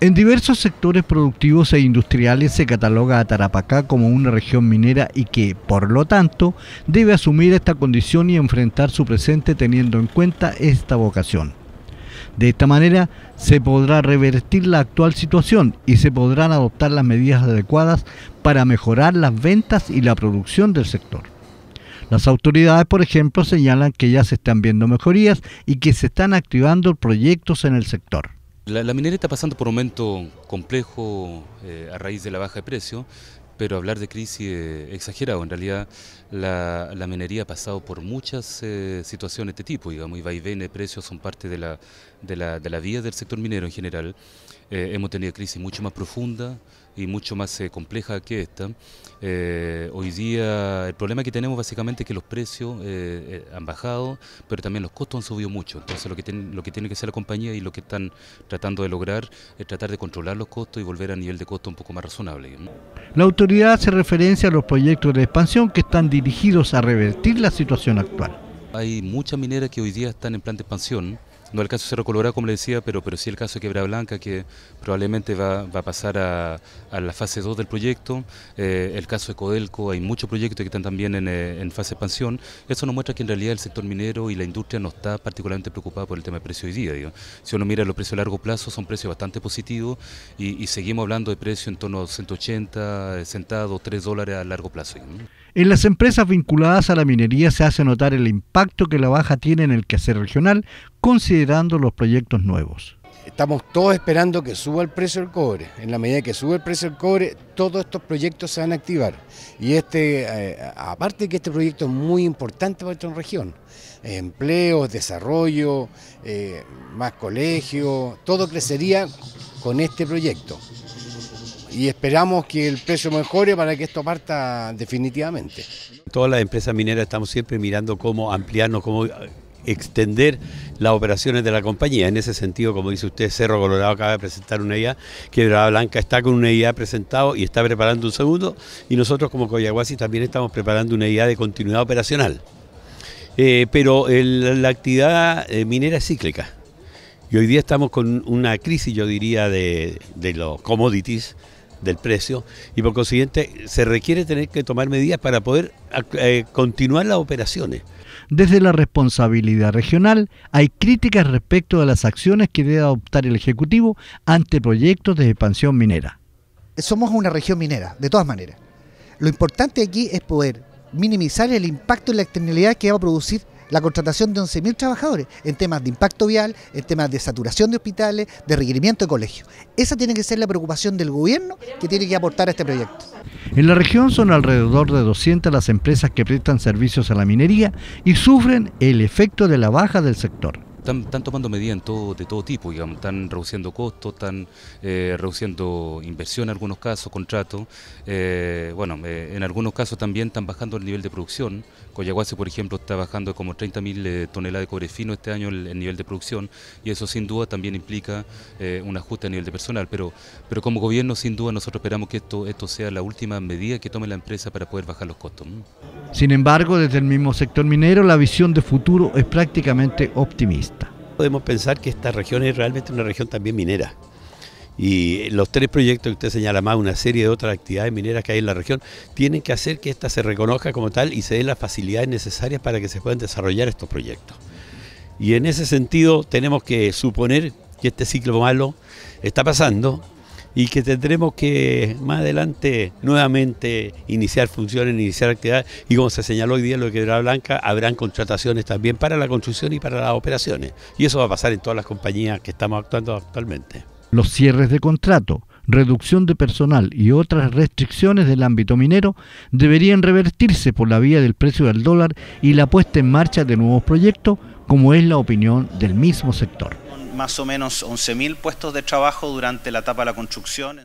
En diversos sectores productivos e industriales se cataloga a Tarapacá como una región minera y que, por lo tanto, debe asumir esta condición y enfrentar su presente teniendo en cuenta esta vocación. De esta manera se podrá revertir la actual situación y se podrán adoptar las medidas adecuadas para mejorar las ventas y la producción del sector. Las autoridades, por ejemplo, señalan que ya se están viendo mejorías y que se están activando proyectos en el sector. La, minería está pasando por un momento complejo eh, a raíz de la baja de precio, pero hablar de crisis es eh, exagerado. En realidad, la, minería ha pasado por muchas eh, situaciones de este tipo, digamos, y y de precios son parte de la, de la, de la vía del sector minero en general. hemos tenido crisis mucho más profunda y mucho más eh, compleja que esta. Eh, hoy día el problema que tenemos básicamente es que los precios eh, han bajado, pero también los costos han subido mucho. Entonces lo que, lo que tiene que hacer la compañía y lo que están tratando de lograr es tratar de controlar los costos y volver a nivel de costo un poco más razonable. La autoridad hace referencia a los proyectos de expansión que están dirigidos a revertir la situación actual. Hay muchas mineras que hoy día están en plan de expansión no el caso de Cerro Colorado, como le decía, pero, pero sí el caso de Quebra Blanca, que probablemente va, a pasar a, la fase 2 del proyecto. Eh, el caso de Codelco, hay muchos proyectos que están también en, eh, fase de expansión. Eso nos muestra que en realidad el sector minero y la industria no está particularmente preocupada por el tema de precio hoy día. Si uno mira los precios a largo plazo, son precios bastante positivos y, seguimos hablando de precios en torno a 180 centavos, 3 dólares a largo plazo. En las empresas vinculadas a la minería se hace notar el impacto que la baja tiene en el quehacer regional, considerando los proyectos nuevos. Estamos todos esperando que suba el precio del cobre. En la medida que sube el precio del cobre, todos estos proyectos se van a activar. Y este, eh, aparte de que este proyecto es muy importante para nuestra región, empleo, desarrollo, eh, más colegios, todo crecería con este proyecto. Y esperamos que el precio mejore para que esto parta definitivamente. Todas las empresas mineras estamos siempre mirando cómo ampliarnos, cómo extender las operaciones de la compañía. En ese sentido, como dice usted, Cerro Colorado acaba de presentar una idea, Quebrada Blanca está con una idea presentado y está preparando un segundo, y nosotros como Coyahuasi también estamos preparando una idea de continuidad operacional. Eh, pero la actividad eh, minera es cíclica. Y hoy día estamos con una crisis, yo diría, de, de los commodities, del precio y por consiguiente se requiere tener que tomar medidas para poder eh, continuar las operaciones. Desde la responsabilidad regional hay críticas respecto a las acciones que debe adoptar el Ejecutivo ante proyectos de expansión minera. Somos una región minera, de todas maneras. Lo importante aquí es poder minimizar el impacto y la externalidad que va a producir la contratación de 11.000 trabajadores en temas de impacto vial, en temas de saturación de hospitales, de requerimiento de colegios. Esa tiene que ser la preocupación del gobierno que tiene que aportar a este proyecto. En la región son alrededor de 200 las empresas que prestan servicios a la minería y sufren el efecto de la baja del sector están, tomando medidas de todo tipo, digamos, están reduciendo costos, están eh, reduciendo inversión en algunos casos, contratos, eh, bueno, eh, en algunos casos también están bajando el nivel de producción, Coyaguase, por ejemplo, está bajando como 30.000 toneladas de cobre fino este año el, nivel de producción, y eso sin duda también implica un ajuste a nivel de personal, pero, pero como gobierno sin duda nosotros esperamos que esto, esto sea la última medida que tome la empresa para poder bajar los costos. Sin embargo, desde el mismo sector minero, la visión de futuro es prácticamente optimista podemos pensar que esta región es realmente una región también minera. Y los tres proyectos que usted señala más, una serie de otras actividades mineras que hay en la región, tienen que hacer que esta se reconozca como tal y se den las facilidades necesarias para que se puedan desarrollar estos proyectos. Y en ese sentido tenemos que suponer que este ciclo malo está pasando, y que tendremos que más adelante nuevamente iniciar funciones, iniciar actividades y como se señaló hoy día lo de Quebrada Blanca, habrán contrataciones también para la construcción y para las operaciones y eso va a pasar en todas las compañías que estamos actuando actualmente. Los cierres de contrato reducción de personal y otras restricciones del ámbito minero deberían revertirse por la vía del precio del dólar y la puesta en marcha de nuevos proyectos, como es la opinión del mismo sector más o menos 11.000 puestos de trabajo durante la etapa de la construcción.